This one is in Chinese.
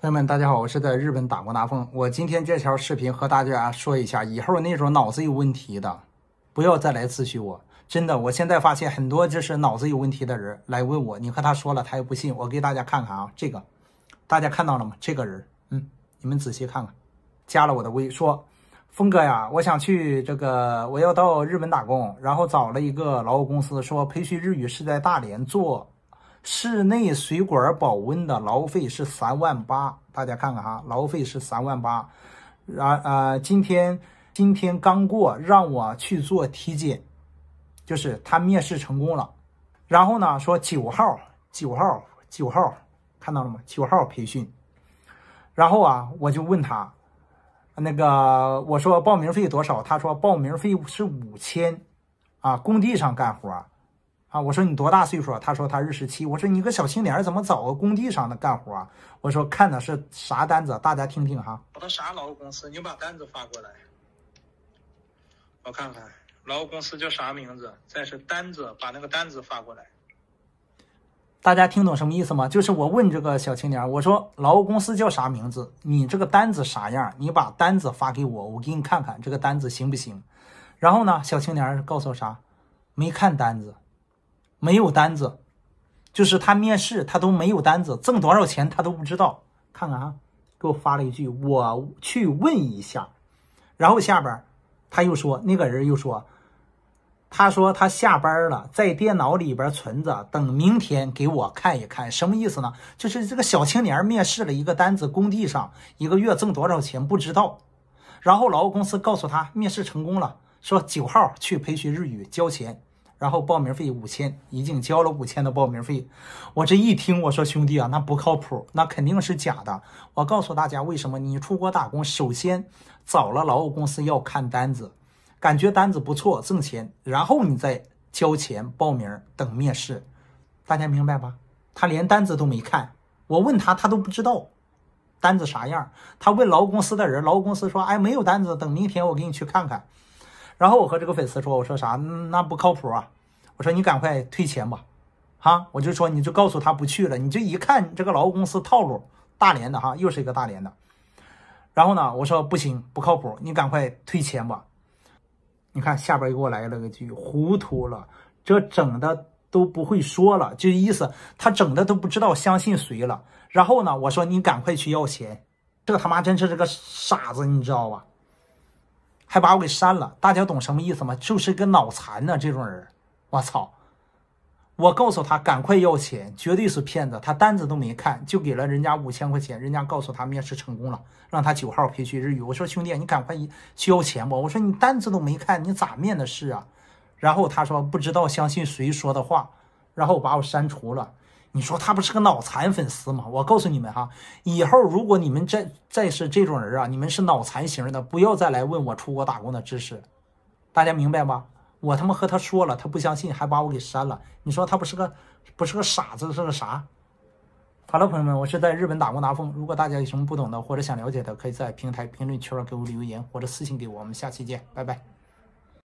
朋友们，大家好，我是在日本打工拿峰，我今天这条视频和大家说一下，以后那种脑子有问题的，不要再来咨询我。真的，我现在发现很多就是脑子有问题的人来问我，你和他说了，他也不信。我给大家看看啊，这个大家看到了吗？这个人，嗯，你们仔细看看。加了我的微，说，峰哥呀，我想去这个，我要到日本打工，然后找了一个劳务公司，说培训日语是在大连做。室内水管保温的劳务费是三万八，大家看看哈，劳务费是三万八。然呃，今天今天刚过，让我去做体检，就是他面试成功了。然后呢，说九号九号九号，看到了吗？九号培训。然后啊，我就问他，那个我说报名费多少？他说报名费是五千。啊，工地上干活。啊！我说你多大岁数？他说他二十七。我说你个小青年怎么找个工地上的干活？我说看的是啥单子？大家听听哈。我啥劳务公司？你把单子发过来，我看看劳务公司叫啥名字？再是单子，把那个单子发过来。大家听懂什么意思吗？就是我问这个小青年，我说劳务公司叫啥名字？你这个单子啥样？你把单子发给我，我给你看看这个单子行不行？然后呢，小青年告诉啥？没看单子。没有单子，就是他面试，他都没有单子，挣多少钱他都不知道。看看啊，给我发了一句，我去问一下。然后下边他又说，那个人又说，他说他下班了，在电脑里边存着，等明天给我看一看，什么意思呢？就是这个小青年面试了一个单子，工地上一个月挣多少钱不知道。然后劳务公司告诉他面试成功了，说九号去培训日语交钱。然后报名费五千，已经交了五千的报名费。我这一听，我说兄弟啊，那不靠谱，那肯定是假的。我告诉大家，为什么你出国打工，首先找了劳务公司要看单子，感觉单子不错，挣钱，然后你再交钱报名等面试，大家明白吧？他连单子都没看，我问他，他都不知道单子啥样。他问劳务公司的人，劳务公司说，哎，没有单子，等明天我给你去看看。然后我和这个粉丝说：“我说啥？那不靠谱啊！我说你赶快退钱吧，哈！我就说你就告诉他不去了，你就一看这个劳务公司套路，大连的哈，又是一个大连的。然后呢，我说不行，不靠谱，你赶快退钱吧。你看下边又给我来了个句，糊涂了，这整的都不会说了，就意思他整的都不知道相信谁了。然后呢，我说你赶快去要钱，这他妈真是这个傻子，你知道吧？”还把我给删了，大家懂什么意思吗？就是个脑残呢，这种人，我操！我告诉他赶快要钱，绝对是骗子，他单子都没看就给了人家五千块钱，人家告诉他面试成功了，让他九号培训日语。我说兄弟，你赶快去要钱吧。我说你单子都没看，你咋面的试啊？然后他说不知道相信谁说的话，然后把我删除了。你说他不是个脑残粉丝吗？我告诉你们哈，以后如果你们再再是这种人啊，你们是脑残型的，不要再来问我出国打工的知识。大家明白吧？我他妈和他说了，他不相信，还把我给删了。你说他不是个不是个傻子，是个啥好了，朋友们，我是在日本打工拿风。如果大家有什么不懂的或者想了解的，可以在平台评论区给我留言，或者私信给我。我们下期见，拜拜。